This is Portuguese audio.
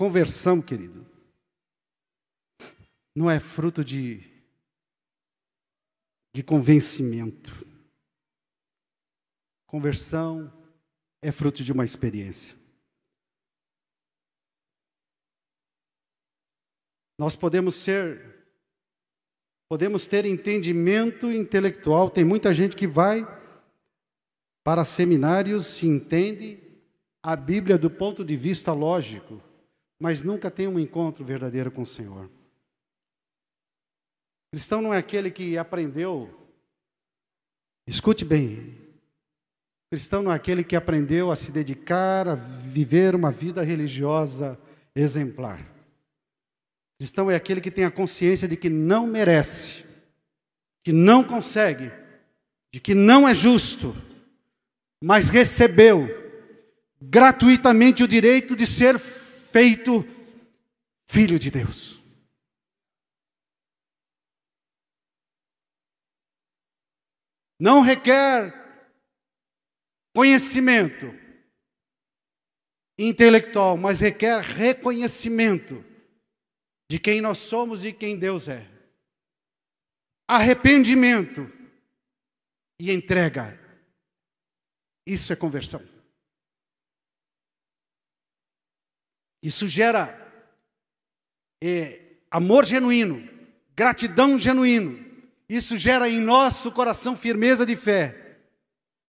Conversão, querido, não é fruto de, de convencimento. Conversão é fruto de uma experiência. Nós podemos ser, podemos ter entendimento intelectual. Tem muita gente que vai para seminários e entende a Bíblia do ponto de vista lógico mas nunca tem um encontro verdadeiro com o Senhor. Cristão não é aquele que aprendeu, escute bem, cristão não é aquele que aprendeu a se dedicar a viver uma vida religiosa exemplar. Cristão é aquele que tem a consciência de que não merece, que não consegue, de que não é justo, mas recebeu gratuitamente o direito de ser Feito Filho de Deus. Não requer conhecimento intelectual, mas requer reconhecimento de quem nós somos e quem Deus é. Arrependimento e entrega. Isso é conversão. Isso gera é, amor genuíno, gratidão genuíno. Isso gera em nosso coração firmeza de fé.